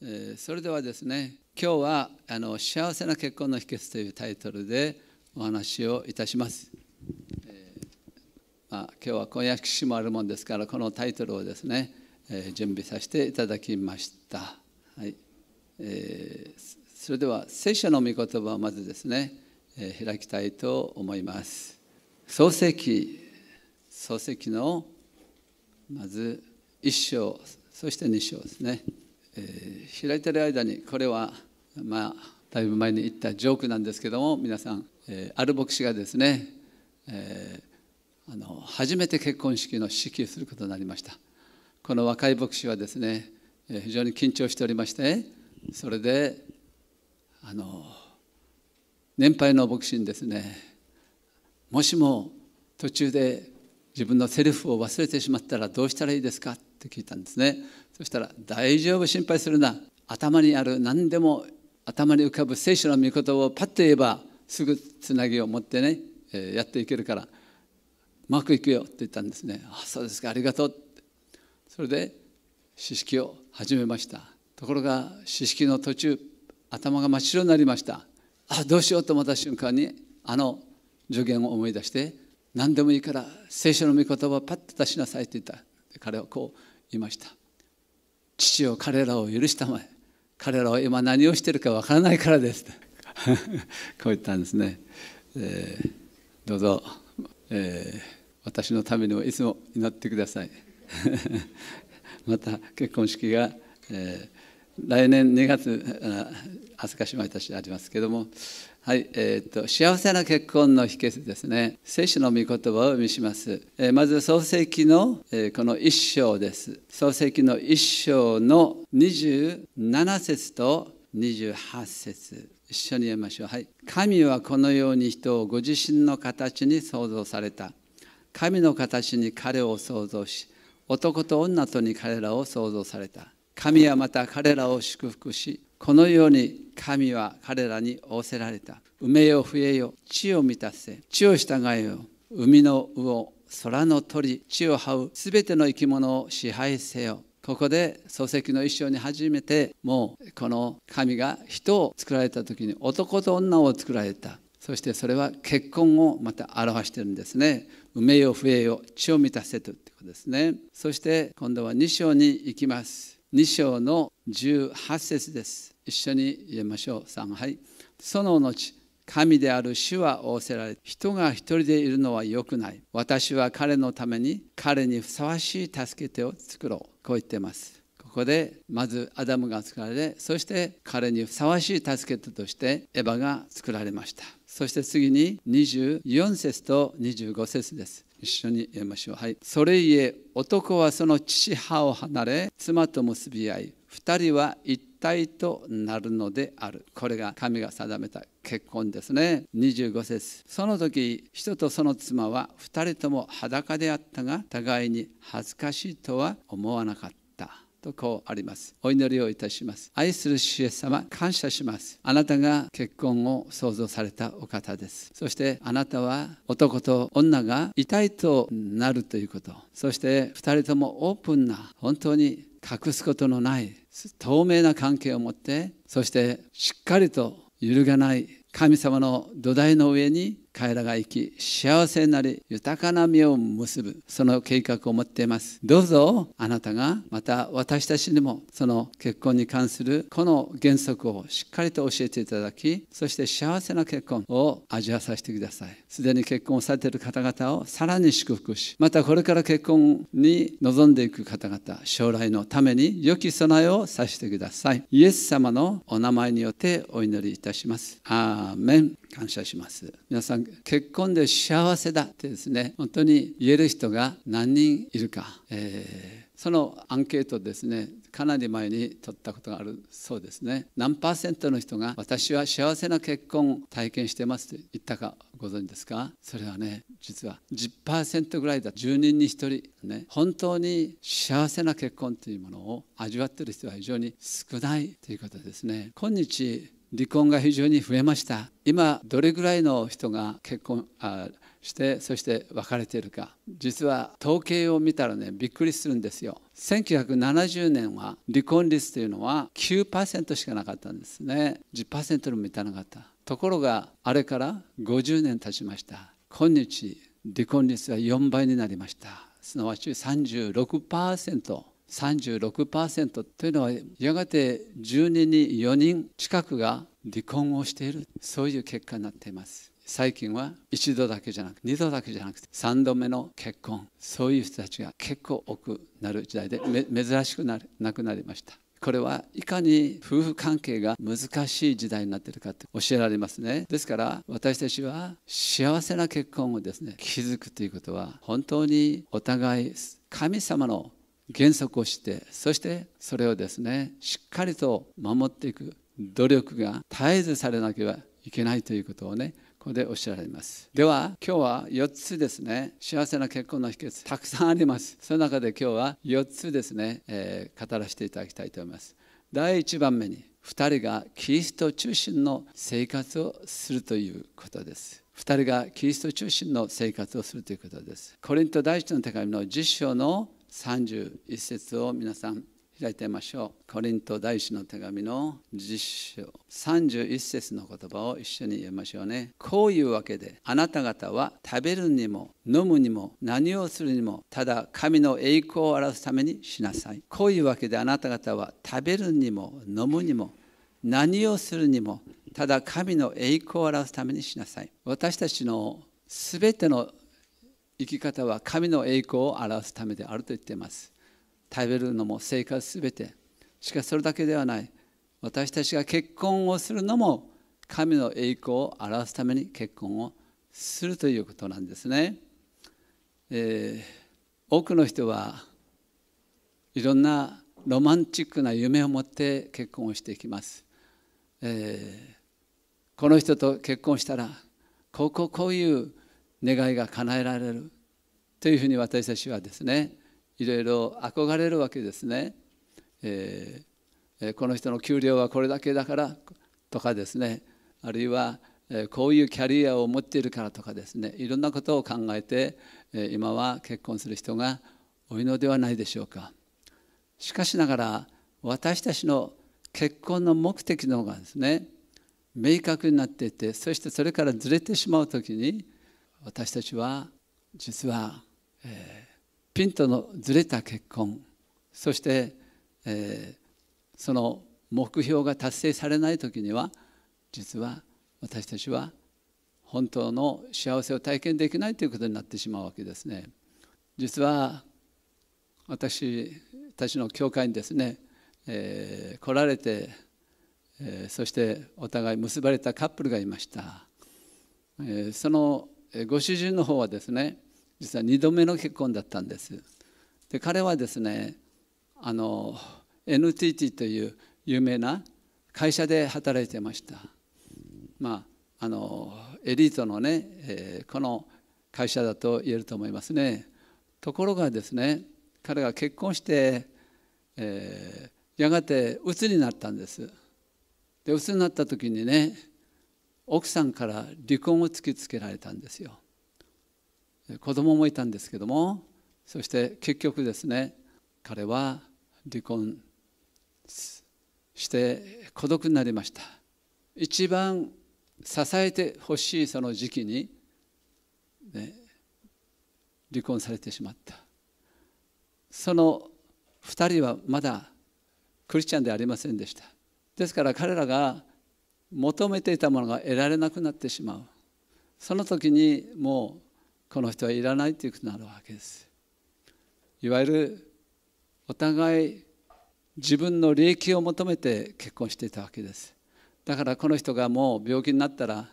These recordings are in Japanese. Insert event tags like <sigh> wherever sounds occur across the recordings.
えー、それではですね今日はあの「幸せな結婚の秘訣」というタイトルでお話をいたします、えー、まあ、今日は婚約式もあるもんですからこのタイトルをですね、えー、準備させていただきました、はいえそれでは聖書の御言葉をまずですね、え開きたいと思います創世記創世記のまず1章そして2章ですねえー、開いてる間にこれはまあだいぶ前に言ったジョークなんですけども皆さん、えー、ある牧師がですね、えー、あの初めて結婚式の式をすることになりましたこの若い牧師はですね、えー、非常に緊張しておりましてそれであの年配の牧師にですねもしも途中で自分のセリフを忘れてしまったらどうしたらいいですかって聞いたんですねそしたら、大丈夫、心配するな。頭にある何でも頭に浮かぶ聖書の御言葉をパッと言えばすぐつなぎを持ってね、えやっていけるからうまくいくよって言ったんですねあそうですかありがとうってそれで知式を始めましたところが知識の途中頭が真っ白になりましたあどうしようと思った瞬間にあの助言を思い出して何でもいいから聖書の御言葉をパッと出しなさいって言った彼はこう言いました父を彼らを許したまえ彼らは今何をしてるかわからないからです <laughs> こう言ったんですね、えー、どうぞ、えー、私のためにもいつも祈ってください <laughs> また結婚式が、えー、来年2月飛鳥島いたしありますけどもはい、えーと、幸せな結婚の秘訣ですね聖書の御言葉を読みします、えー、まず創世記の、えー、この一章です創世記の一章の27節と28節一緒に読みましょう、はい、神はこのように人をご自身の形に創造された神の形に彼を創造し男と女とに彼らを創造された神はまた彼らを祝福しこのように神は彼らに仰せられた。埋めよ増えよ、地を満たせ、地を従えよ、海の魚、空の鳥、地を這うすべての生き物を支配せよ。ここで漱石の一生に初めてもうこの神が人を作られた時に男と女を作られた。そしてそれは結婚をまた表してるんですね。埋めよ増えよ、地を満たせということですね。そして今度は2章に行きます。2章の18節です。一緒に言えましょう。んはい。その後、神である主は仰せられ、人が一人でいるのは良くない。私は彼のために、彼にふさわしい助け手を作ろう。こう言ってます。ここで、まずアダムが作られ、そして彼にふさわしい助け手として、エヴァが作られました。そして次に24節と25節です。一緒に言いましょう。はい。それゆえ、男はその父母を離れ、妻と結び合い、2人は一体となるのであるこれが神が定めた結婚ですね25節その時人とその妻は2人とも裸であったが互いに恥ずかしいとは思わなかったとこうありますお祈りをいたします愛する主イエス様感謝しますあなたが結婚を創造されたお方ですそしてあなたは男と女が遺いとなるということそして二人ともオープンな本当に隠すことのない透明な関係を持ってそしてしっかりと揺るがない神様の土台の上に彼らが生き幸せになり豊かな実を結ぶその計画を持っていますどうぞあなたがまた私たちにもその結婚に関するこの原則をしっかりと教えていただきそして幸せな結婚を味わさせてくださいすでに結婚をされている方々をさらに祝福しまたこれから結婚に臨んでいく方々将来のために良き備えをさせてくださいイエス様のお名前によってお祈りいたしますアーメン感謝します皆さん結婚で幸せだってですね本当に言える人が何人いるか、えー、そのアンケートですねかなり前に取ったことがあるそうですね何パーセントの人が私は幸せな結婚を体験してますと言ったかご存知ですかそれはね実は10%ぐらいだ10人に1人ね本当に幸せな結婚というものを味わってる人は非常に少ないということですね今日離婚が非常に増えました今どれぐらいの人が結婚あしてそして別れているか実は統計を見たらねびっくりするんですよ1970年は離婚率というのは9%しかなかったんですね10%にも満たなかったところがあれから50年経ちました今日離婚率は4倍になりましたすなわち36% 36%というのはやがて10人に4人近くが離婚をしているそういう結果になっています最近は1度だけじゃなく2度だけじゃなくて3度目の結婚そういう人たちが結構多くなる時代で珍しくなるなくなりましたこれはいかに夫婦関係が難しい時代になっているかって教えられますねですから私たちは幸せな結婚をですね築くということは本当にお互い神様の原則をしてそしてそれをですねしっかりと守っていく努力が絶えずされなければいけないということをねここでおっしゃられますでは今日は4つですね幸せな結婚の秘訣たくさんありますその中で今日は4つですね、えー、語らせていただきたいと思います第1番目に2人がキリスト中心の生活をするということです2人がキリスト中心の生活をするということですコリント第一の手紙の10章の31節を皆さん開いてみましょうコリント第一の手紙の実証31節の言葉を一緒に言いましょうねこういうわけであなた方は食べるにも飲むにも何をするにもただ神の栄光を表すためにしなさいこういうわけであなた方は食べるにも飲むにも何をするにもただ神の栄光を表すためにしなさい私たちの全ての生き方は神の栄光を表すためであると言っています食べるのも生活すべてしかしそれだけではない私たちが結婚をするのも神の栄光を表すために結婚をするということなんですね、えー、多くの人はいろんなロマンチックな夢を持って結婚をしていきます、えー、この人と結婚したらこうこうこういう願いが叶えられるというふうに私たちはですねいろいろ憧れるわけですね、えー、この人の給料はこれだけだからとかですねあるいはこういうキャリアを持っているからとかですねいろんなことを考えて今は結婚する人が多いのではないでしょうかしかしながら私たちの結婚の目的の方がですね明確になっていてそしてそれからずれてしまう時に私たちは実は、えー、ピントのずれた結婚そして、えー、その目標が達成されない時には実は私たちは本当の幸せを体験できないということになってしまうわけですね。実は私たちの教会にですね、えー、来られて、えー、そしてお互い結ばれたカップルがいました、えー、そのご主人の方はですね実は2度目の結婚だったんですで彼はですねあの NTT という有名な会社で働いてましたまああのエリートのね、えー、この会社だと言えると思いますねところがですね彼が結婚して、えー、やがて鬱になったんですで鬱になった時にね奥さんから離婚を突きつけられたんですよ子供もいたんですけどもそして結局ですね彼は離婚して孤独になりました一番支えてほしいその時期に、ね、離婚されてしまったその2人はまだクリスチャンではありませんでしたですから彼らが求めていたものが得られなくなってしまうその時にもうこの人はいらないということになるわけですいわゆるお互い自分の利益を求めて結婚していたわけですだからこの人がもう病気になったら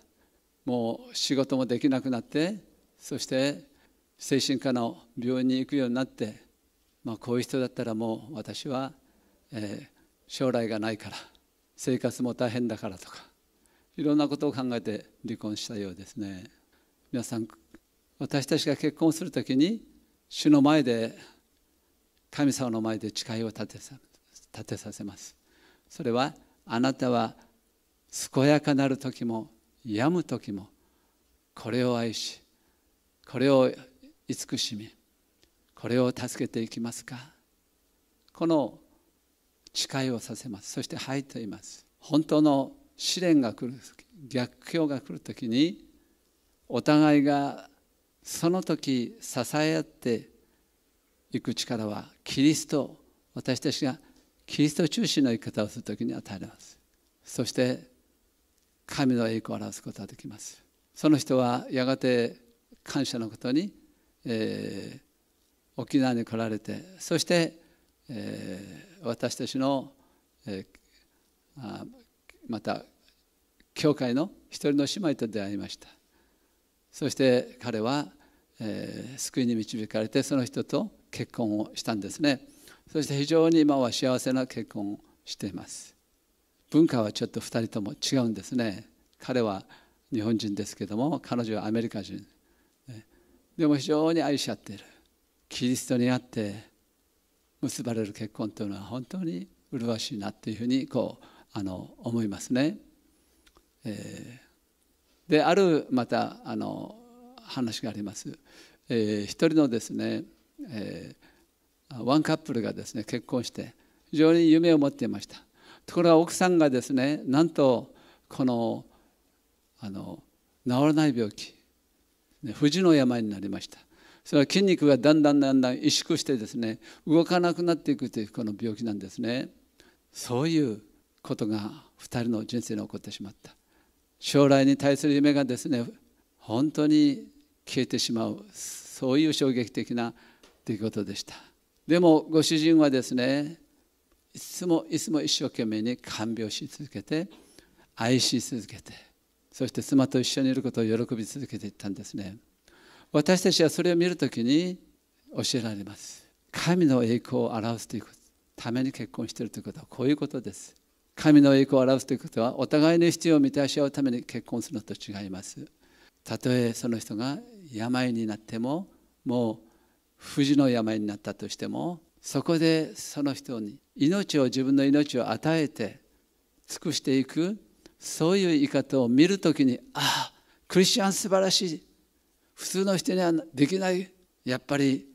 もう仕事もできなくなってそして精神科の病院に行くようになって、まあ、こういう人だったらもう私は、えー、将来がないから生活も大変だからとかいろんなことを考えて離婚したようですね皆さん私たちが結婚するときに主の前で神様の前で誓いを立てさ立てさせますそれはあなたは健やかなる時も病む時もこれを愛しこれを慈しみこれを助けていきますかこの誓いをさせますそして「はい」と言います本当の試練が来る逆境が来る時にお互いがその時支え合っていく力はキリスト私たちがキリスト中心の生き方をする時に与えられますそして神の栄光を表すことができますその人はやがて感謝のことに、えー、沖縄に来られてそして、えー私たちの、えまた教会の一人の姉妹と出会いましたそして彼は、え救いに導かれてその人と結婚をしたんですねそして非常に今は幸せな結婚をしています文化はちょっと2人とも違うんですね彼は日本人ですけども彼女はアメリカ人でも非常に愛し合っているキリストにあって結ばれる結婚というのは本当に麗しいなというふうにこうあの思いますね。えー、であるまたあの話があります。えー、一人のですね、えー、ワンカップルがですね結婚して非常に夢を持っていました。ところが奥さんがですねなんとこのあの治らない病気不治の病になりました。そ筋肉がだんだんだんだん萎縮してですね動かなくなっていくというこの病気なんですねそういうことが2人の人生に起こってしまった将来に対する夢がですね本当に消えてしまうそういう衝撃的な出来事でしたでもご主人はですねいつもいつも一生懸命に看病し続けて愛し続けてそして妻と一緒にいることを喜び続けていったんですね。私たちはそれを見るときに教えられます神の栄光を表すということために結婚しているということはこういうことです神の栄光を表すということはお互いの必要を満たし合うために結婚するのと違いますたとえその人が病になってももう不治の病になったとしてもそこでその人に命を自分の命を与えて尽くしていくそういう言い方を見るときにああクリスチャン素晴らしい普通の人にはできないやっぱり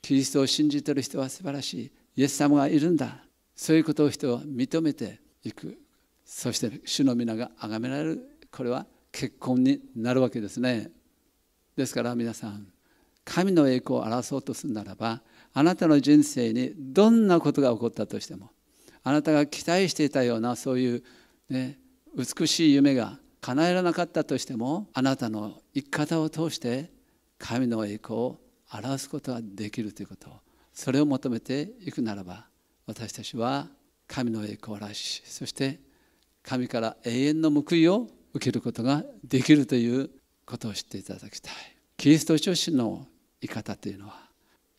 キリストを信じてる人は素晴らしいイエス様がいるんだそういうことを人は認めていくそして主の皆が崇められるこれは結婚になるわけですねですから皆さん神の栄光を表そうとするならばあなたの人生にどんなことが起こったとしてもあなたが期待していたようなそういう、ね、美しい夢が叶えられなかったとしてもあなたの生き方を通して神の栄光を表すことができるということそれを求めていくならば私たちは神の栄光を表しそして神から永遠の報いを受けることができるということを知っていただきたいキリスト女子の生き方というのは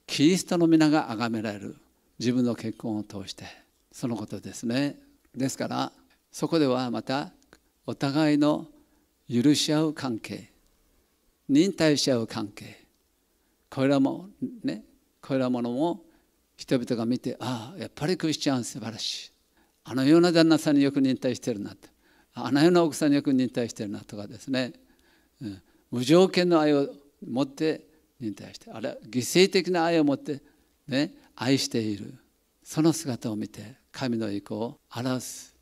キリストの皆が崇められる自分の結婚を通してそのことですねですからそこではまたお互いの許し合う関係忍耐し合う関係これらもねこれらものも人々が見てああやっぱりクリスチャン素晴らしいあのような旦那さんによく忍耐してるなとあのような奥さんによく忍耐してるなとかですね、うん、無条件の愛を持って忍耐してあれ犠牲的な愛を持って、ね、愛しているその姿を見て神の意向を表す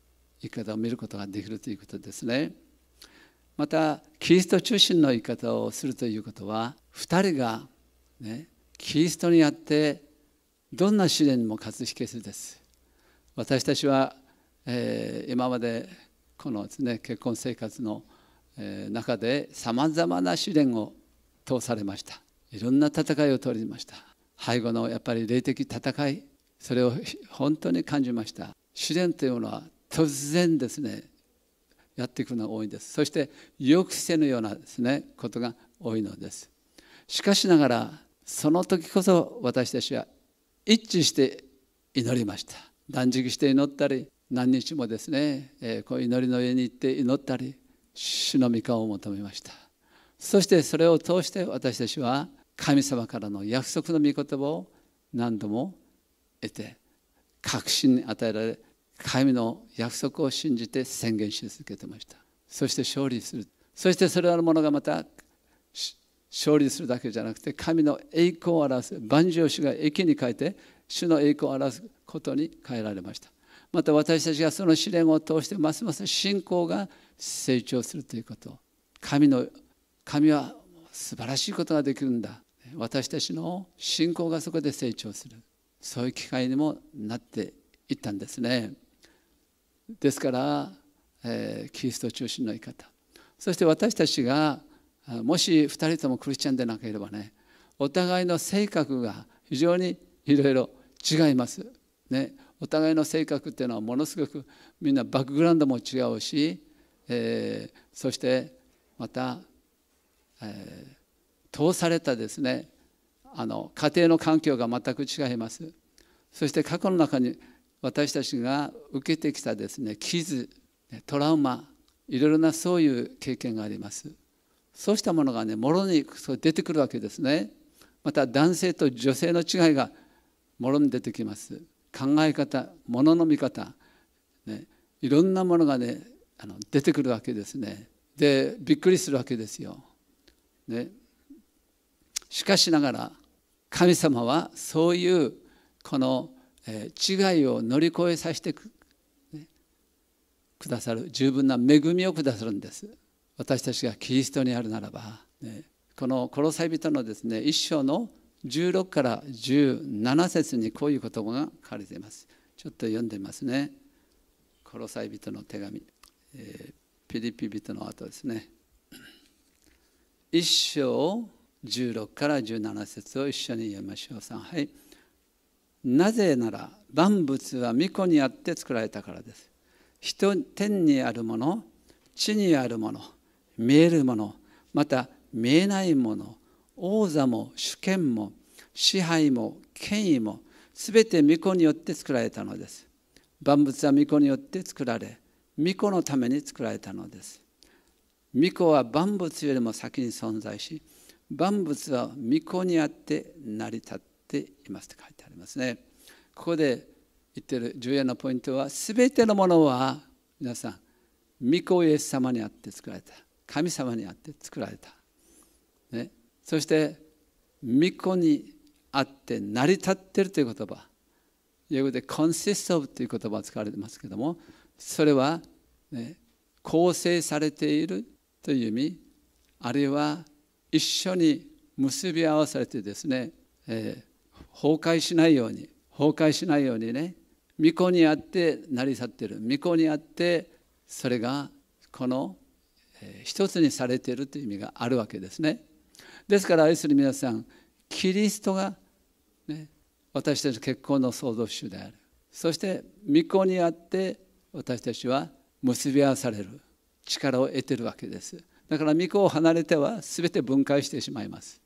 生き方を見ることができるということですねまたキリスト中心の生き方をするということは2人が、ね、キリストにあってどんな試練も勝つ秘訣です私たちは、えー、今までこのですね結婚生活の中でさまざまな試練を通されましたいろんな戦いを通りました背後のやっぱり霊的戦いそれを本当に感じました試練というのは突然ですねやっていくのが多いんですそして予期せぬようなですねことが多いのですしかしながらその時こそ私たちは一致して祈りました断食して祈ったり何日もですね、えー、こう祈りの家に行って祈ったり主の御顔を求めましたそしてそれを通して私たちは神様からの約束の御言葉を何度も得て確信に与えられ神の約束を信じて宣言し続けてましたそして勝利するそしてそれらのものがまた勝利するだけじゃなくて神の栄光を表す万丈主が駅に変えて主の栄光を表すことに変えられましたまた私たちがその試練を通してますます信仰が成長するということ神の神は素晴らしいことができるんだ私たちの信仰がそこで成長するそういう機会にもなっていったんですね。ですから、えー、キリスト中心の生き方そして私たちがもし2人ともクリスチャンでなければねお互いの性格が非常にいろいろ違います。ね、お互いの性格っていうのはものすごくみんなバックグラウンドも違うし、えー、そしてまた、えー、通されたですねあの家庭の環境が全く違います。そして過去の中に私たちが受けてきたですね傷トラウマいろいろなそういう経験がありますそうしたものがねもろに出てくるわけですねまた男性と女性の違いがもろに出てきます考え方ものの見方、ね、いろんなものがねあの出てくるわけですねでびっくりするわけですよ、ね、しかしながら神様はそういうこの「え違いを乗り越えさせてく,、ね、くださる十分な恵みをくださるんです私たちがキリストにあるならば、ね、この「殺さ人」のですね一章の16から17節にこういう言葉が書かれていますちょっと読んでみますね「殺さ人の手紙」えー、ピリピ人の後ですね一章16から17節を一緒に読みましょう。んはいなぜなら万物は御子にあって作られたからです。人天にあるもの地にあるもの見えるものまた見えないもの王座も主権も支配も権威も全て御子によって作られたのです。万物は御子によって作られ御子のために作られたのです。御子は万物よりも先に存在し万物は御子にあって成り立った。ていますと書いてありますね。ここで言ってる重要なポイントは全てのものは皆さん御子イエス様にあって作られた神様にあって作られた、ね、そして御子にあって成り立ってるという言葉英語で consist of という言葉が使われてますけどもそれは、ね、構成されているという意味あるいは一緒に結び合わされてですね、えー、崩壊しないように崩壊しないようにね巫女にあって成り去ってる巫女にあってそれがこの、えー、一つにされているという意味があるわけですね。ですから愛する皆さんキリストが、ね、私たち結婚の創造主であるそして巫女にあって私たちは結び合わされる力を得てるわけですだから巫女を離れては全て分解してしまいます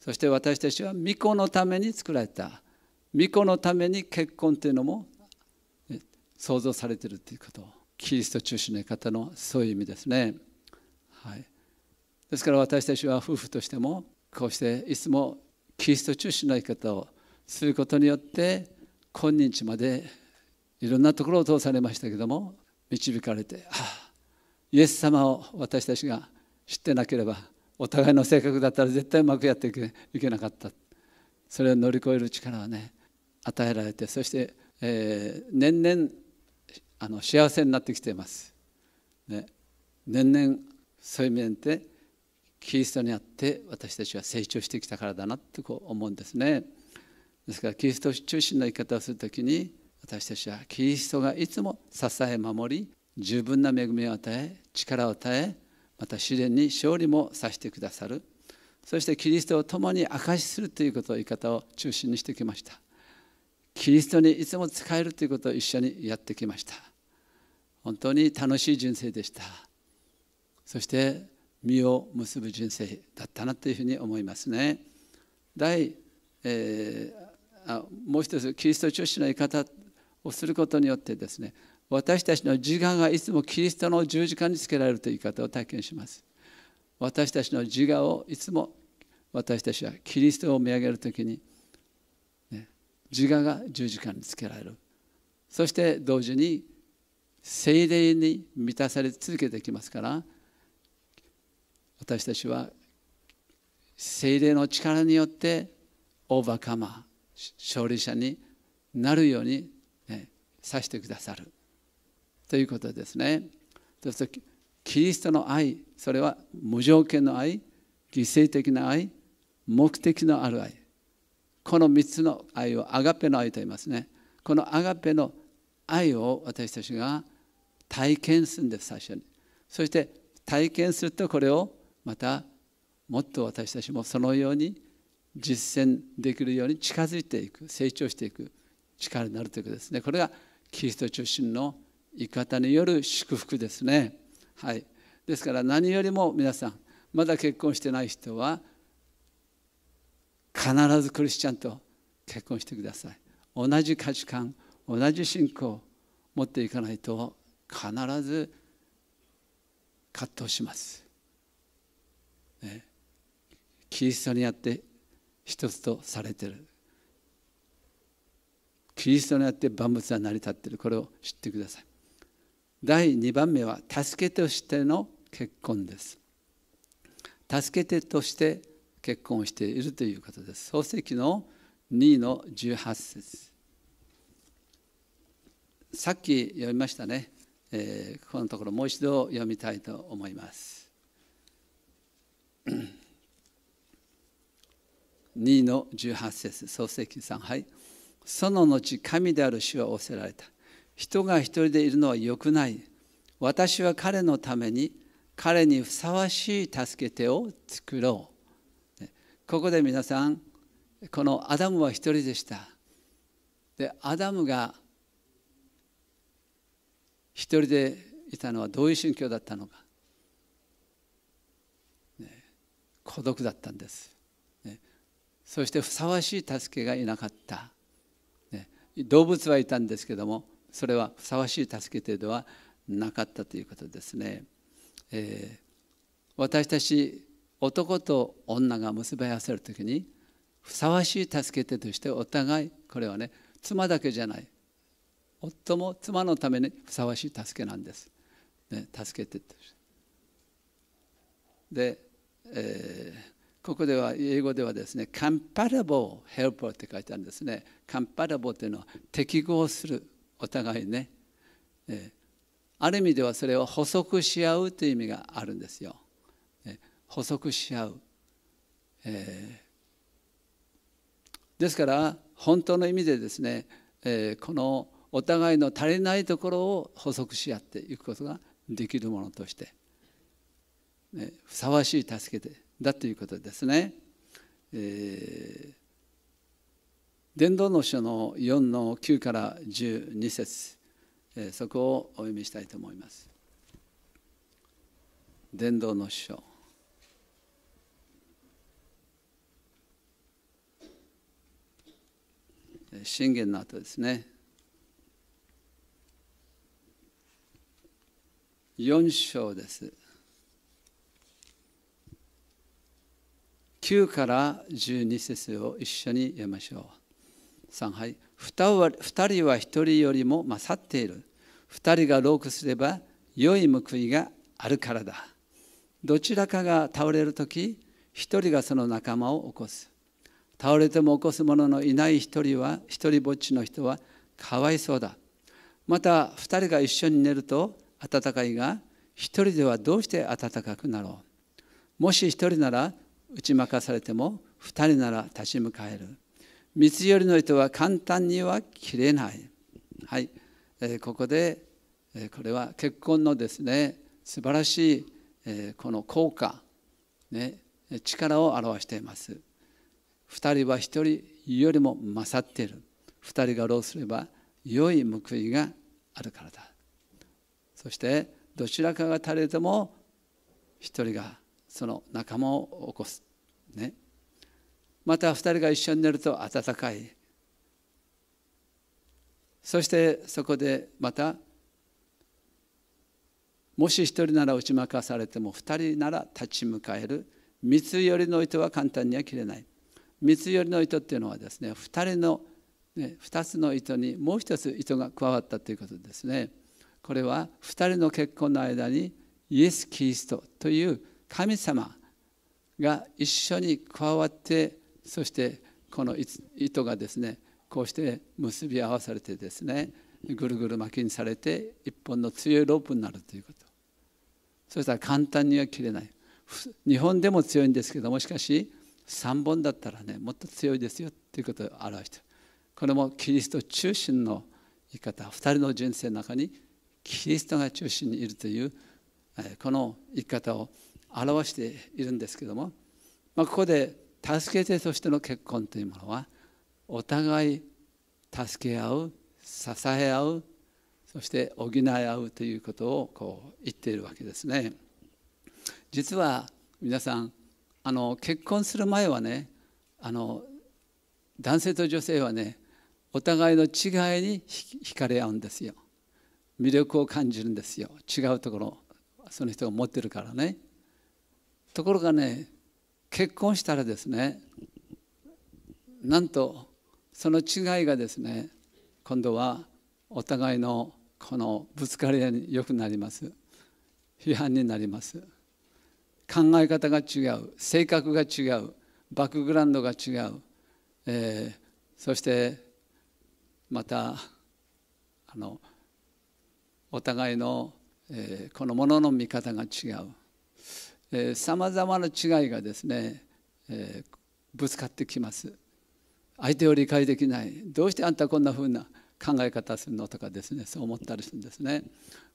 そして私たちは巫女のために作られた巫女のために結婚というのも想像されているということキリスト中心の方のそういう意味ですね、はい、ですから私たちは夫婦としてもこうしていつもキリスト中心の生き方をすることによって今日までいろんなところを通されましたけども導かれて、はあ、イエス様を私たちが知ってなければお互いの性格だったら絶対うまくやっていけなかったそれを乗り越える力はね与えられてそして、えー、年々あの幸せになってきています、ね、年々そういう面でキリストにあって私たちは成長してきたからだなってこう思うんですねですからキリスト中心の生き方をする時に私たちはキリストがいつも支え守り十分な恵みを与え力を与えまた試練に勝利もさしてくださるそしてキリストを共に証しするということを言い方を中心にしてきましたキリストにいつも使えるということを一緒にやってきました本当に楽しい人生でしたそして実を結ぶ人生だったなというふうに思いますね第、えー、あもう一つキリスト中心の言い方をすることによってですね私たちの自我がいつもキリストの十字架につけられるという言い方を体験します私たちの自我をいつも私たちはキリストを見上げる時に、ね、自我が十字架につけられるそして同時に精霊に満たされ続けてきますから私たちは精霊の力によってオーバーカマー勝利者になるように、ね、さしてくださる。ということですね。そしてキリストの愛、それは無条件の愛、犠牲的な愛、目的のある愛。この3つの愛をアガペの愛と言いますね。このアガペの愛を私たちが体験するんです、最初に。そして体験するとこれをまたもっと私たちもそのように実践できるように近づいていく成長していく力になるということですねこれがキリスト中心の生き方による祝福ですね。はい、ですから何よりも皆さんまだ結婚してない人は必ずクリスチャンと結婚してください。同じ価値観同じ信仰を持っていかないと必ず葛藤します。ね、キリストにあって一つとされてるキリストにあって万物は成り立ってるこれを知ってください第2番目は助けとしての結婚です助け手として結婚しているということです創世記の2の18節さっき読みましたね、えー、このところもう一度読みたいと思います2 <coughs> の18節創世記3はいその後神である主は仰せられた人が一人でいるのは良くない。私は彼のために彼にふさわしい助け手を作ろう。ここで皆さん、このアダムは一人でした。で、アダムが一人でいたのはどういう心境だったのか。孤独だったんです、そしてふさわしい助けがいなかった。動物はいたんですけども、それはふさわしい助け手ではなかったということですね、えー、私たち男と女が結び合わせるときにふさわしい助け手としてお互いこれはね妻だけじゃない夫も妻のためにふさわしい助けなんです、ね、助けてとしてで、えー、ここでは英語ではですね「c o m p a r a b l e helper」って書いてあるんですね「c o m p a r a b l e というのは適合するお互いね、えー、ある意味ではそれを補足し合うという意味があるんですよ、えー、補足し合う、えー、ですから本当の意味でですね、えー、このお互いの足りないところを補足し合っていくことができるものとして、ね、ふさわしい助け手だということですね。えー伝道の書の4の9から12節そこをお読みしたいと思います。伝道の書信玄の後ですね4章です9から12節を一緒に読みましょう。3はい2は人は1人よりも勝っている2人がロークすれば良い報いがあるからだどちらかが倒れる時1人がその仲間を起こす倒れても起こす者のいない1人は一人ぼっちの人はかわいそうだまた2人が一緒に寝ると暖かいが1人ではどうして暖かくなろうもし1人なら打ち負かされても2人なら立ち向かえる道よりの人は簡単には切れない。はい、えー、ここで、えー、これは結婚のですね素晴らしい、えー、この効果、ね、力を表しています。2人は1人よりも勝っている。2人が労すれば良い報いがあるからだ。そしてどちらかが垂れても1人がその仲間を起こす。ね、また2人が一緒に寝ると暖かいそしてそこでまたもし1人なら打ち負かされても2人なら立ち向かえる三つ寄りの糸は簡単には切れない三つ寄りの糸っていうのはですね2人の、ね、2つの糸にもう1つ糸が加わったということですねこれは2人の結婚の間にイエス・キリストという神様が一緒に加わってそしてこの糸がですねこうして結び合わされてですねぐるぐる巻きにされて一本の強いロープになるということそしたら簡単には切れない日本でも強いんですけどもしかし3本だったらねもっと強いですよということを表してこれもキリスト中心の言い方2人の人生の中にキリストが中心にいるというこの言い方を表しているんですけども、まあ、ここで助け手としての結婚というものはお互い助け合う支え合うそして補い合うということをこう言っているわけですね。実は皆さんあの結婚する前はねあの男性と女性はねお互いの違いに惹かれ合うんですよ魅力を感じるんですよ違うところその人が持ってるからねところがね結婚したらですねなんとその違いがですね今度はお互いのこのぶつかり合いによくなります批判になります考え方が違う性格が違うバックグラウンドが違う、えー、そしてまたあのお互いの、えー、このものの見方が違うさまざまな違いがですね、えー、ぶつかってきます相手を理解できないどうしてあんたこんな風な考え方するのとかですねそう思ったりするんですね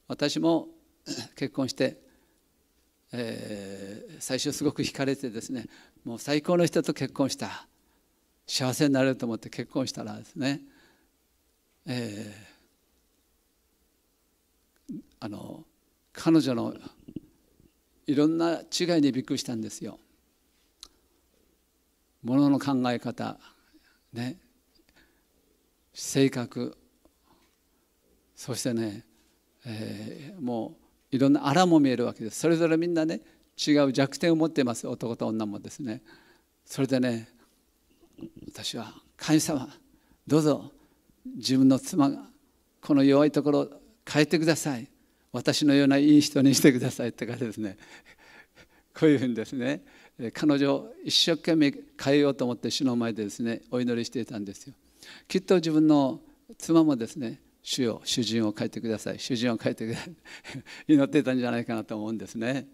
私も結婚して、えー、最初すごく惹かれてですねもう最高の人と結婚した幸せになれると思って結婚したらですね、えー、あの彼女のいろんな違いにびっくりしたんですよ。ものの考え方、ね、性格そしてね、えー、もういろんなあらも見えるわけですそれぞれみんなね違う弱点を持っています男と女もですねそれでね私は「神様どうぞ自分の妻がこの弱いところを変えてください」私のようないい人にしてくださいとかですねこういうふうにですね彼女を一生懸命変えようと思って主の前でですねお祈りしていたんですよきっと自分の妻もですね主よ主人を変えてください主人を変えてください <laughs> 祈ってたんじゃないかなと思うんですね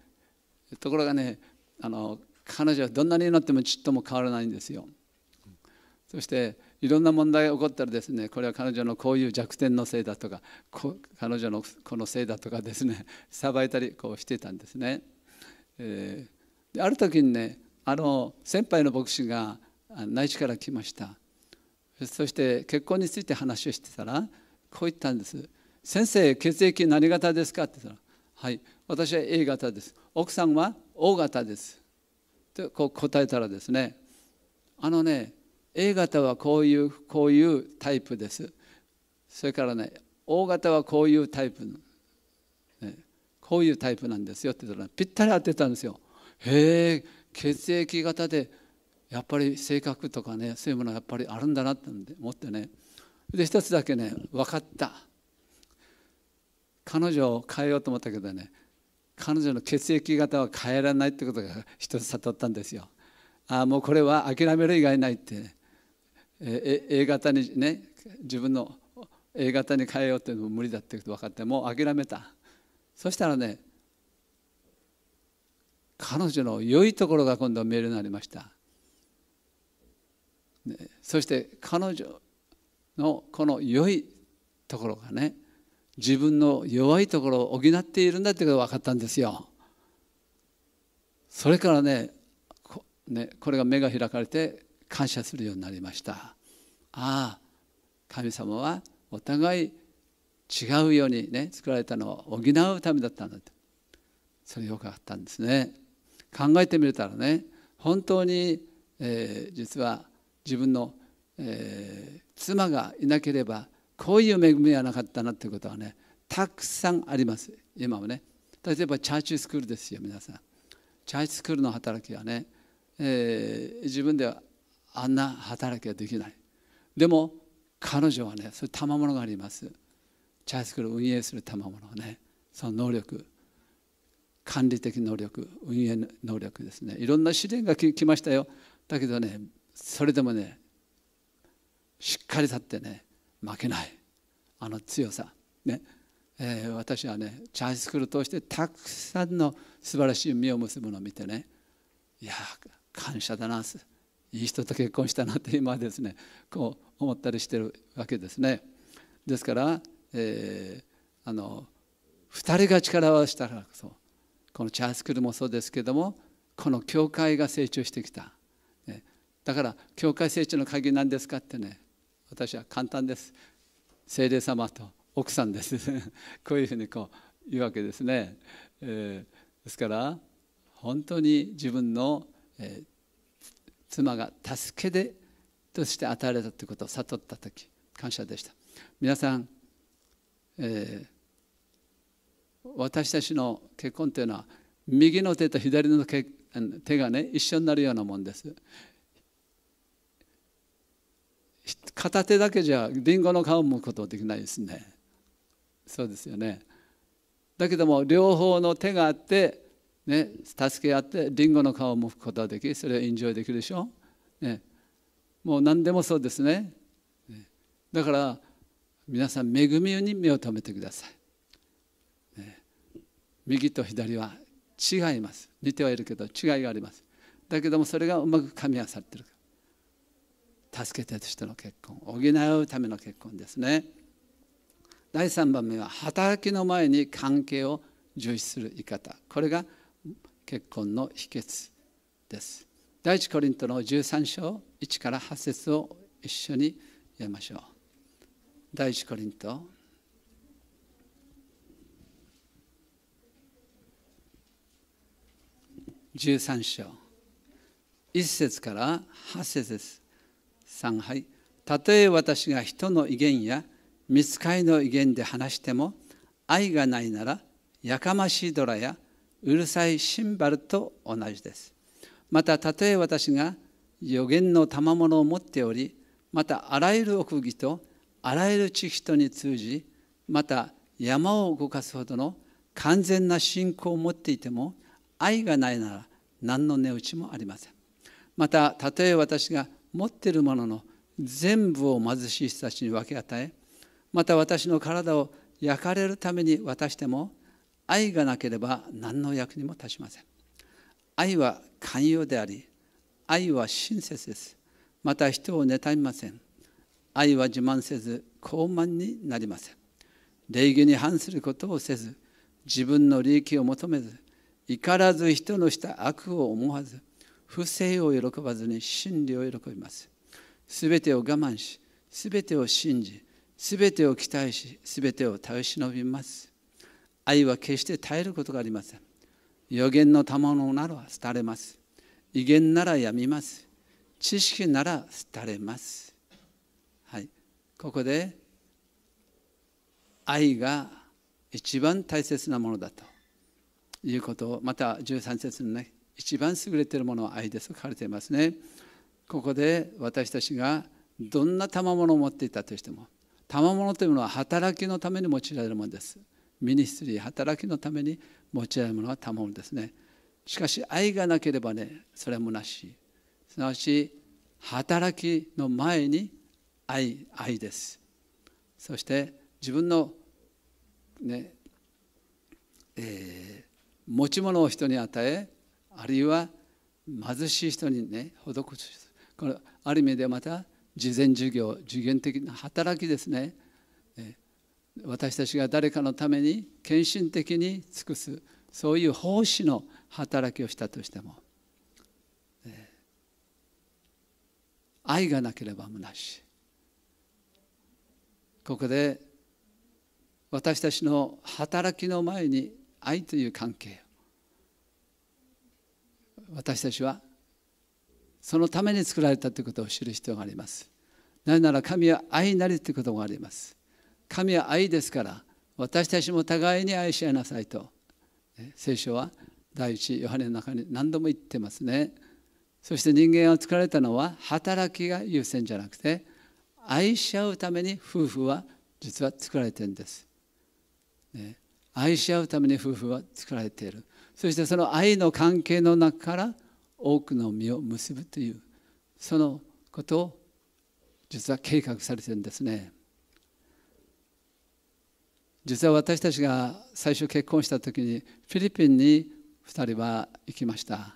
ところがねあの彼女はどんなに祈ってもちっとも変わらないんですよそしていろんな問題が起こったらですねこれは彼女のこういう弱点のせいだとか彼女のこのせいだとかですね <laughs> さばいたりこうしてたんですね。えー、である時にねあの先輩の牧師が内地から来ましたそして結婚について話をしてたらこう言ったんです「先生血液何型ですか?」って言ったら「はい私は A 型です奥さんは O 型です」とこう答えたらですねあのね A 型はこういうこういうタイプですそれからね O 型はこういうタイプ、ね、こういうタイプなんですよって言ったらぴったり合ってたんですよへえ血液型でやっぱり性格とかねそういうものがやっぱりあるんだなって思ってねで一つだけね分かった彼女を変えようと思ったけどね彼女の血液型は変えられないってことが一つ悟ったんですよああもうこれは諦める以外ないって、ね、え A 型にね自分の A 型に変えようっていうのも無理だって分かってもう諦めたそしたらね彼女の良いところが今度は見えるようになりました、ね、そして彼女のこの良いところがね自分の弱いところを補っているんだってことが分かったんですよそれからねこねこれが目が開かれて感謝するようになりましたああ神様はお互い違うようにね作られたのを補うためだったんだとそれよくあったんですね考えてみれたらね本当に、えー、実は自分の、えー、妻がいなければこういう恵みはなかったなということはねたくさんあります今もね例えばチャーチスクールですよ皆さんチャーチスクールの働きはね、えー、自分ではあんな働きはできないでも彼女はねそういう賜物がありますチャイスクールを運営する賜物はねその能力管理的能力運営能力ですねいろんな試練が来ましたよだけどねそれでもねしっかり立ってね負けないあの強さね、えー、私はねチャイスクールを通してたくさんの素晴らしい実を結ぶのを見てねいや感謝だないい人と結婚したなって今ですねこう思ったりしてるわけですね。ですから、えー、あの2人が力を合わせたからこそこのチャースクールもそうですけどもこの教会が成長してきた、ね、だから教会成長の鍵なんですかってね私は簡単です精霊様と奥さんです <laughs> こういうふうにこう言うわけですね、えー、ですから本当に自分の、えー、妻が助けでとして与えられたということを悟った時感謝でした皆さん、えー、私たちの結婚というのは右の手と左の手がね一緒になるようなもんです片手だけじゃりんごの皮をむくことできないですねそうですよねだけども両方の手があってね、助け合ってリンゴの皮を剥くことができそれをエンジョイできるでしょ、ね、もう何でもそうですねだから皆さん恵みに目を留めてください、ね、右と左は違います似てはいるけど違いがありますだけどもそれがうまくみ合わされてる助けてとしての結婚補うための結婚ですね第3番目は働きの前に関係を重視する言い方これが「結婚の秘訣です第一コリントの13章1から8節を一緒に読みましょう第一コリント13章1節から8節です3はいたとえ私が人の威厳や見つかりの威厳で話しても愛がないならやかましいドラや「うるさいシンバルと同じですまたたとえ私が予言の賜物を持っておりまたあらゆる奥義とあらゆる知人に通じまた山を動かすほどの完全な信仰を持っていても愛がないなら何の値打ちもありませんまたたとえ私が持っているものの全部を貧しい人たちに分け与えまた私の体を焼かれるために渡しても愛がなければ何の役にも立ちません愛は寛容であり愛は親切ですまた人を妬みません愛は自慢せず傲慢になりません礼儀に反することをせず自分の利益を求めず怒らず人のした悪を思わず不正を喜ばずに真理を喜びますすべてを我慢しすべてを信じすべてを期待しすべてを耐え忍びます愛は決して耐えることがありません予言の賜物なら廃れます威厳ならやみます知識なら廃れますはいここで愛が一番大切なものだということをまた13節のね一番優れているものは愛ですと書かれていますねここで私たちがどんな賜物を持っていたとしても賜物というものは働きのために用いられるものですミニストリー働きのために持ち合いのは賜物ですねしかし愛がなければねそれは虚しいすなわち働きの前に愛愛ですそして自分のねえー、持ち物を人に与えあるいは貧しい人にね施すこれある意味でまた事前授業受験的な働きですね私たちが誰かのために献身的に尽くすそういう奉仕の働きをしたとしても愛がなければ虚しいここで私たちの働きの前に愛という関係私たちはそのために作られたということを知る必要がありますなぜなら神は愛なりということがあります神は愛ですから私たちも互いに愛し合いなさいと聖書は第一ヨハネの中に何度も言ってますねそして人間が作られたのは働きが優先じゃなくて愛し合うために夫婦は実は作られてるんです、ね、愛し合うために夫婦は作られているそしてその愛の関係の中から多くの実を結ぶというそのことを実は計画されてるんですね。実は私たちが最初結婚した時にフィリピンに2人は行きました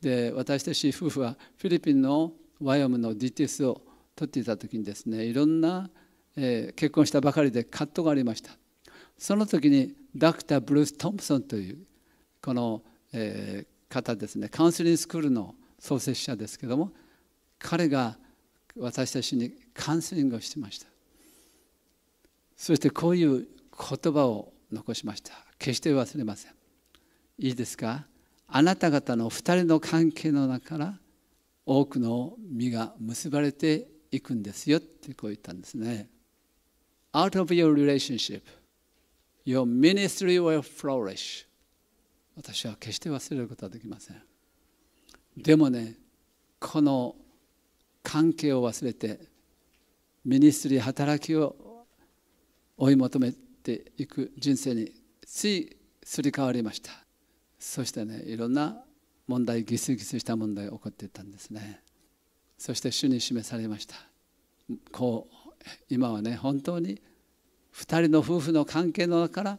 で私たち夫婦はフィリピンのワイオムの DTS を取っていた時にですねいろんな、えー、結婚したばかりで葛藤がありましたその時にダクター・ブルース・トンプソンというこの、えー、方ですねカウンセリングスクールの創設者ですけども彼が私たちにカウンセリングをしてましたそしてこういう言葉を残しました決して忘れませんいいですかあなた方の2人の関係の中から多くの実が結ばれていくんですよってこう言ったんですね Out of your relationship your ministry will flourish 私は決して忘れることはできませんでもねこの関係を忘れてミニストリー働きを追い求めていく人生についすり替わりましたそしてねいろんな問題ギスギスした問題が起こっていったんですねそして主に示されましたこう今はね本当に2人の夫婦の関係の中から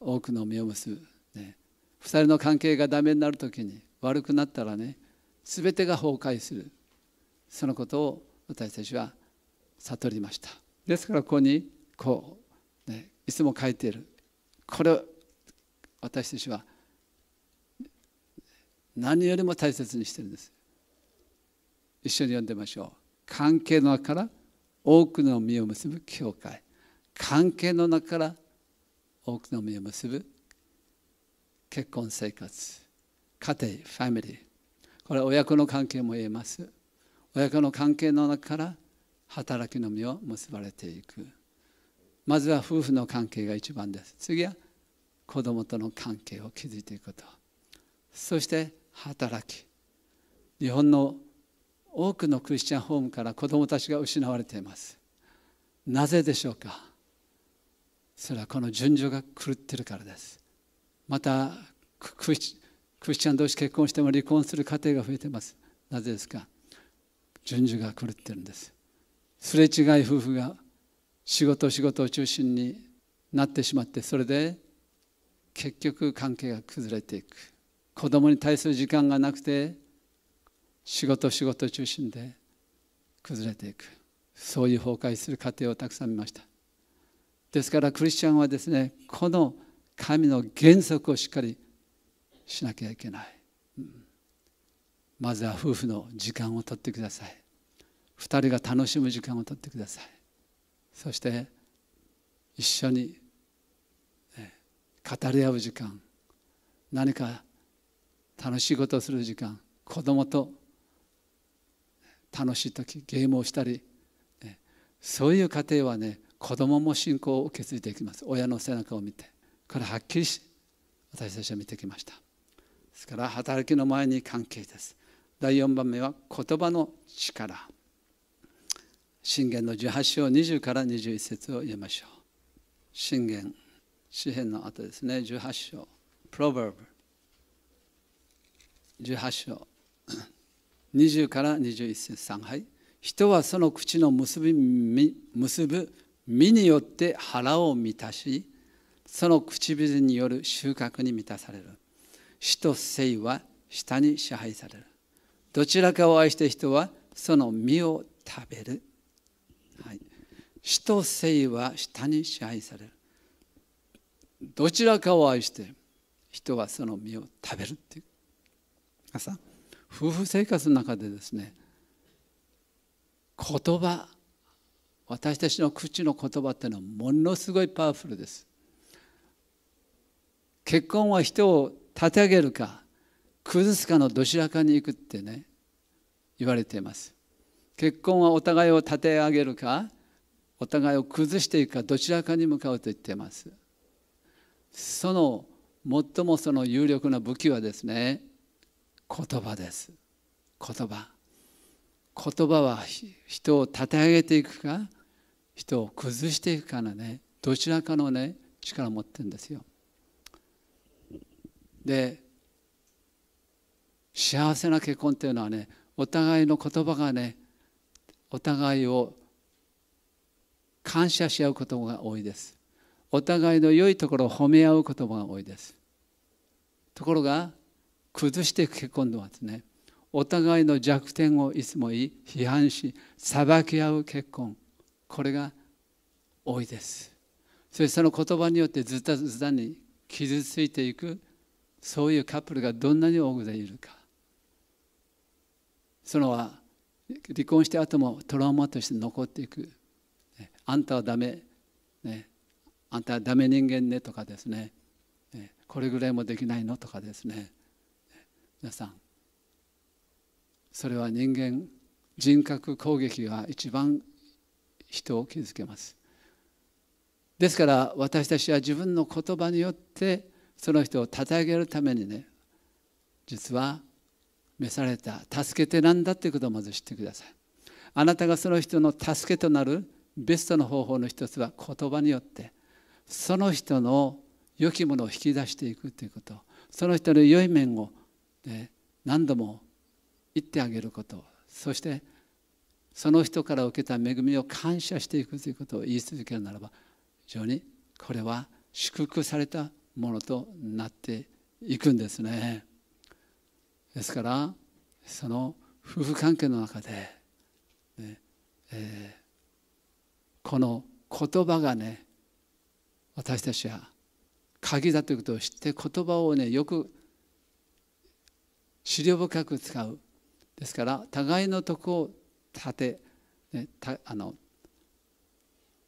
多くの実を結ぶ、ね、2人の関係がダメになる時に悪くなったらね全てが崩壊するそのことを私たちは悟りましたですからここにこね、いつも書いているこれを私たちは何よりも大切にしてるんです一緒に読んでみましょう関係の中から多くの実を結ぶ教会関係の中から多くの実を結ぶ結婚生活家庭ファミリーこれ親子の関係も言えます親子の関係の中から働きの実を結ばれていくまずは夫婦の関係が一番です次は子供との関係を築いていくことそして働き日本の多くのクリスチャンホームから子どもたちが失われていますなぜでしょうかそれはこの順序が狂ってるからですまたクリスチャン同士結婚しても離婚する家庭が増えてますなぜですか順序が狂ってるんですすれ違い夫婦が仕事仕事を中心になってしまってそれで結局関係が崩れていく子供に対する時間がなくて仕事仕事中心で崩れていくそういう崩壊する過程をたくさん見ましたですからクリスチャンはですねこの神の原則をしっかりしなきゃいけない、うん、まずは夫婦の時間をとってください2人が楽しむ時間をとってくださいそして一緒に、語り合う時間何か楽しいことをする時間子供と楽しい時ゲームをしたり、そういう家庭はね子供も信仰を受け継いでいきます親の背中を見てこれはっきりし私たちは見てきましたですから働きの前に関係です第4番目は言葉の力信玄の18章20から21節を読みましょう。信玄、詩篇の後ですね、18章、プロバーブ、18章、20から21節3、はい。人はその口の結び結ぶ身によって腹を満たし、その唇による収穫に満たされる。死と生は下に支配される。どちらかを愛して人はその身を食べる。死と生は下に支配されるどちらかを愛して人はその実を食べるっていう朝夫婦生活の中でですね言葉私たちの口の言葉っていうのはものすごいパワフルです結婚は人を立て上げるか崩すかのどちらかに行くってね言われています結婚はお互いを立て上げるかお互いを崩していくかどちらかに向かうと言っていますその最もその有力な武器はですね言葉です言葉言葉は人を立て上げていくか人を崩していくかのねどちらかのね力を持ってるんですよで幸せな結婚っていうのはねお互いの言葉がねお互いを感謝し合うことが多いですお互いの良いところを褒め合うことが多いですところが崩していく今度はですねお互いの弱点をいつもい批判し裁き合う結婚これが多いですそしてその言葉によってずたずたに傷ついていくそういうカップルがどんなに多くでいるかそのは離婚して後もトラウマとして残っていくあんたはダメ、ね、あんたはダメ人間ねとかですねこれぐらいもできないのとかですね皆さんそれは人間人格攻撃が一番人を傷つけますですから私たちは自分の言葉によってその人をたたえげるためにね実は召された助けてなんだということをまず知ってくださいあなたがその人の助けとなるベストの方法の一つは言葉によってその人の良きものを引き出していくということその人の良い面を、ね、何度も言ってあげることそしてその人から受けた恵みを感謝していくということを言い続けるならば非常にこれは祝福されたものとなっていくんですね。ですからその夫婦関係の中で、ねえーこの言葉がね私たちは鍵だということを知って言葉をねよく資料深く使うですから互いのとこを立て、ね、たあの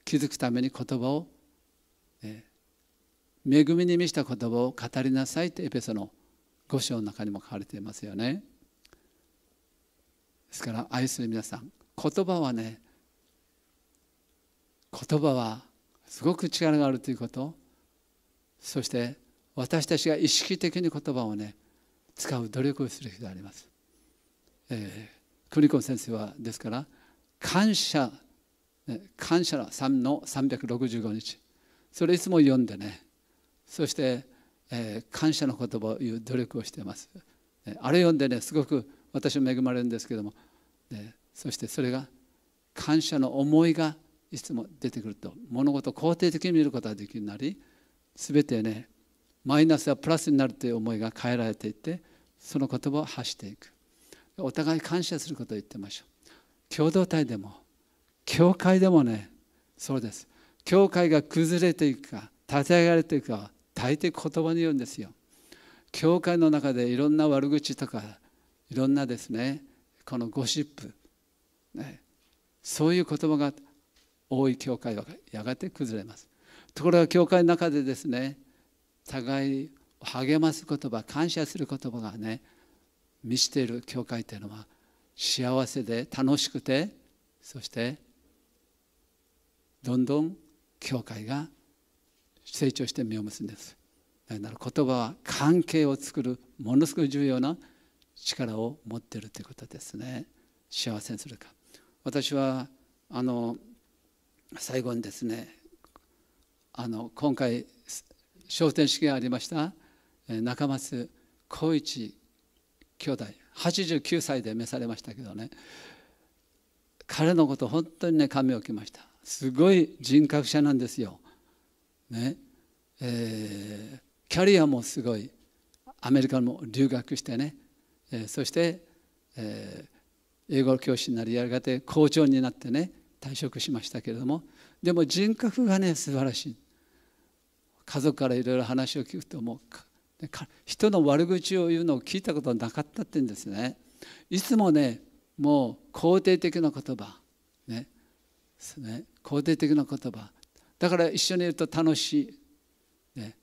気づくために言葉を、ね、恵みに満ちた言葉を語りなさいとエペソの五章の中にも書かれていますよね。ですから愛する皆さん言葉はね言葉はすごく力があるということそして私たちが意識的に言葉をね使う努力をする必要があります。えー、コ子先生はですから感謝感謝の3の365日それいつも読んでねそして、え感謝の言葉を言う努力をしています。あれ読んでねすごく私も恵まれるんですけども、そしてそれが感謝の思いがいつも出てくると物事を肯定的に見ることができるようになり全てねマイナスはプラスになるという思いが変えられていってその言葉を発していくお互い感謝することを言ってましょう共同体でも教会でもねそうです教会が崩れていくか立て上がれていくかは大抵言葉に言うんですよ教会の中でいろんな悪口とかいろんなですねこのゴシップ、ね、そういう言葉が多い教会はやがて崩れますところが教会の中でですね互い励ます言葉感謝する言葉がね満ちている教会というのは幸せで楽しくてそしてどんどん教会が成長して実を結んですだから言葉は関係を作るものすごく重要な力を持っているということですね幸せにするか私はあの最後にですねあの今回昇天式がありました中松浩一兄弟89歳で召されましたけどね彼のこと本当にね感銘を受けましたすごい人格者なんですよ、ねえー、キャリアもすごいアメリカも留学してね、えー、そして、えー、英語教師になりやがて校長になってね退職しましたけれどもでも人格がね素晴らしい家族からいろいろ話を聞くともう人の悪口を言うのを聞いたことはなかったって言うんですねいつもねもう肯定的な言葉ねね肯定的な言葉だから一緒にいると楽しい、ね、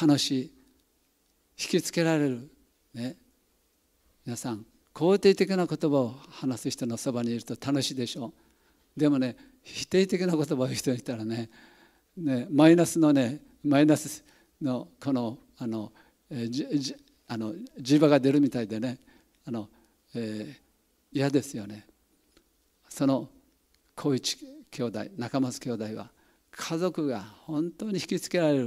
楽しい引きつけられる、ね、皆さん肯定的な言葉を話す人のそばにいると楽しいでしょうでもね否定的な言葉を言う人がいたらねねマイナスのねマイナスのこのあのじじあの磁場が出るみたいでねあの、えー、嫌ですよね。その高一兄弟中松兄弟は家族が本当に引きつけられる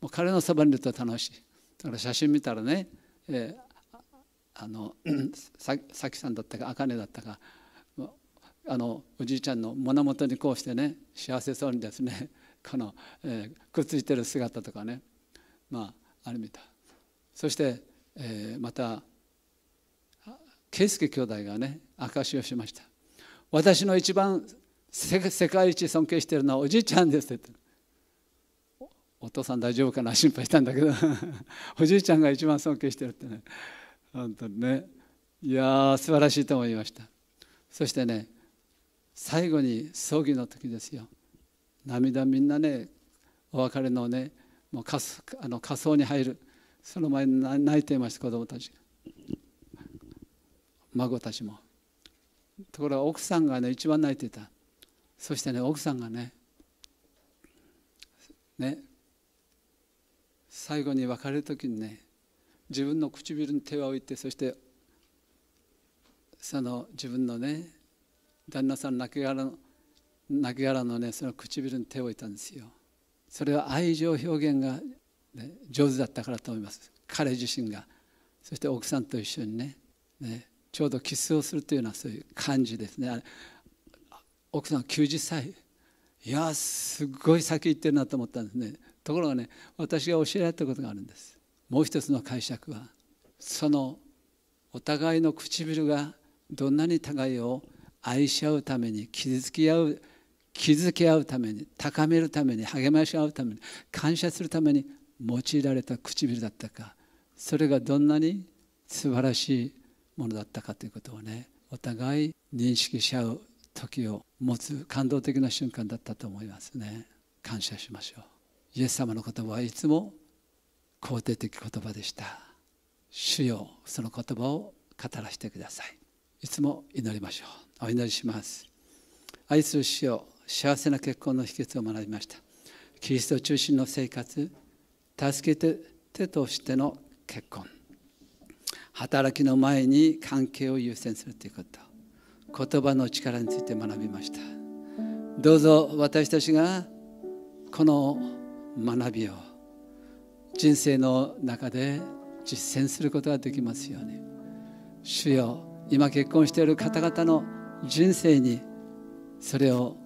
もう彼のそばにいると楽しいだから写真見たらね、えー、あの <clears throat> さきさんだったか茜だったかあのおじいちゃんの胸元にこうしてね幸せそうにですね <laughs> この、えー、くっついてる姿とかねまああれ見たそして、えー、また圭介兄弟がね証しをしました私の一番世界一尊敬してるのはおじいちゃんですってってお父さん大丈夫かな心配したんだけど <laughs> おじいちゃんが一番尊敬してるってね本当にねいやー素晴らしいと思いましたそしてね最後に葬儀の時ですよ涙みんなねお別れのねもう仮あの仮装に入るその前に泣いていました子どもたち孫たちもところが奥さんがね一番泣いてたそしてね奥さんがねね最後に別れる時にね自分の唇に手を置いてそしてその自分のね旦那さん亡きがらの亡きのねその唇に手を置いたんですよそれは愛情表現が、ね、上手だったからと思います彼自身がそして奥さんと一緒にねねちょうどキスをするというのはそういう感じですね奥さんは90歳いやすごい先行ってるなと思ったんですねところがね私が教えられたことがあるんですもう一つの解釈はそのお互いの唇がどんなに互いを愛し合うために傷つき合う築き合うために高めるために励まし合うために感謝するために用いられた唇だったかそれがどんなに素晴らしいものだったかということをねお互い認識し合う時を持つ感動的な瞬間だったと思いますね感謝しましょうイエス様の言葉はいつも肯定的言葉でした主よその言葉を語らせてくださいいつも祈りましょうお祈りします愛する主よ幸せな結婚の秘訣を学びましたキリスト中心の生活助けて手としての結婚働きの前に関係を優先するということ言葉の力について学びましたどうぞ私たちがこの学びを人生の中で実践することができますように主よ今結婚している方々の人生にそれを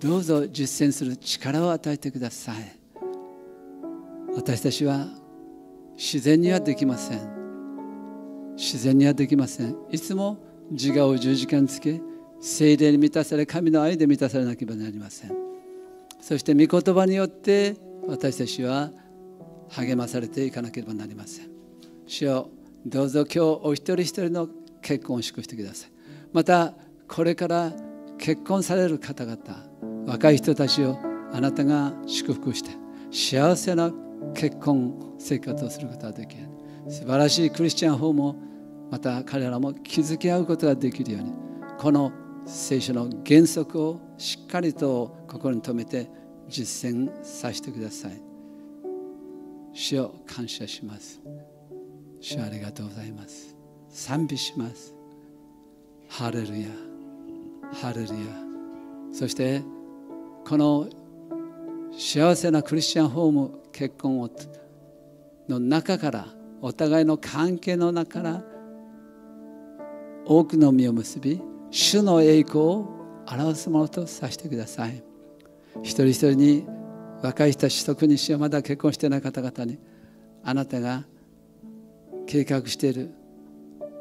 どうぞ実践する力を与えてください私たちは自然にはできません自然にはできませんいつも自我を十字架につけ聖霊に満たされ神の愛で満たされなければなりませんそして御言葉によって私たちは励まされていかなければなりません主よどうぞ今日お一人一人の結婚を祝福してくださいまたこれから結婚される方々若い人たちをあなたが祝福して幸せな結婚生活をすることができる素晴らしいクリスチャンホームまた彼らも築き合うことができるようにこの聖書の原則をしっかりと心に留めて実践させてください主を感謝します主ありがとうございます賛美しますハレルヤハレルヤそしてこの幸せなクリスチャンホーム結婚をの中からお互いの関係の中から多くの実を結び主の栄光を表すものとさせてください一人一人に若い人たち特にまだ結婚してない方々にあなたが計画している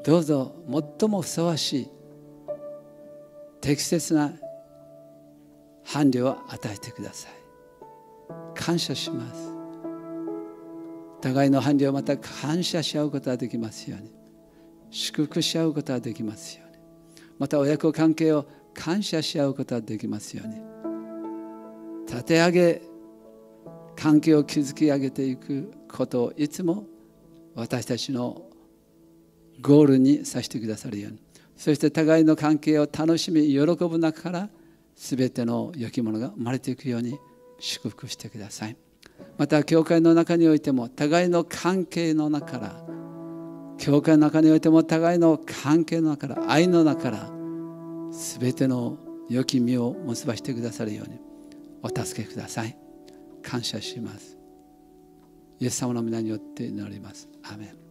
どうぞ最もふさわしい適切な伴侶を与えてください感謝します互いの伴侶をまた感謝し合うことができますように祝福し合うことができますようにまた親子関係を感謝し合うことができますように立て上げ関係を築き上げていくことをいつも私たちのゴールにさせてくださるようにそして互いの関係を楽しみ喜ぶ中から全ての良きものが生まれていくように祝福してくださいまた教会の中においても互いの関係の中から教会の中においても互いの関係の中から愛の中から全ての良き実を結ばしてくださるようにお助けください感謝しますイエス様の皆によって祈りますアメン